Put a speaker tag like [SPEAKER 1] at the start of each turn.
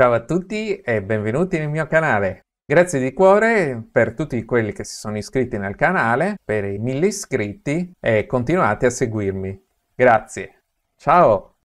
[SPEAKER 1] Ciao a tutti e benvenuti nel mio canale. Grazie di cuore per tutti quelli che si sono iscritti nel canale, per i mille iscritti e continuate a seguirmi. Grazie. Ciao!